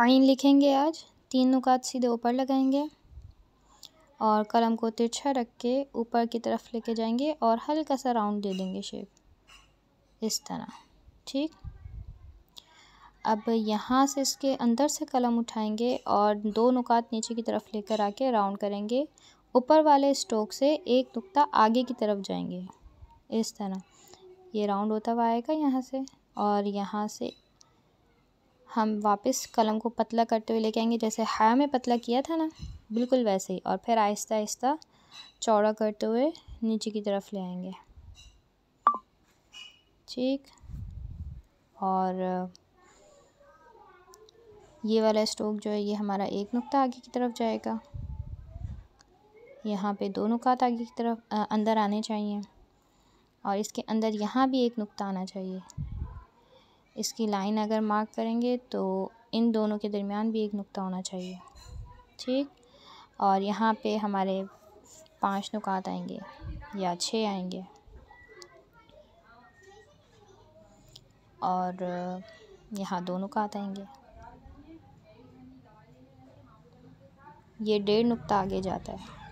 आइन लिखेंगे आज तीन नुकात सीधे ऊपर लगाएंगे और कलम को तिरछा रख के ऊपर की तरफ लेके जाएंगे और हल्का सा राउंड दे देंगे शेप इस तरह ठीक अब यहाँ से इसके अंदर से कलम उठाएंगे और दो नुकात नीचे की तरफ लेकर आके राउंड करेंगे ऊपर वाले स्टोक से एक नुकता आगे की तरफ जाएंगे इस तरह ये राउंड होता हुआ आएगा यहाँ से और यहाँ से हम वापस कलम को पतला करते हुए लेके आएंगे जैसे हाया में पतला किया था ना बिल्कुल वैसे ही और फिर आहिस्ता आहिस्ता चौड़ा करते हुए नीचे की तरफ ले आएंगे ठीक और ये वाला स्ट्रोक जो है ये हमारा एक नुक्ता आगे की तरफ जाएगा यहाँ पे दो नुकात आगे की तरफ आ, अंदर आने चाहिए और इसके अंदर यहाँ भी एक नुक्ता आना चाहिए इसकी लाइन अगर मार्क करेंगे तो इन दोनों के दरमियान भी एक नुक्ता होना चाहिए ठीक और यहाँ पे हमारे पांच नुकात आएंगे या छः आएंगे और यहाँ दो नुकात आएंगे ये डेढ़ नुक्ता आगे जाता है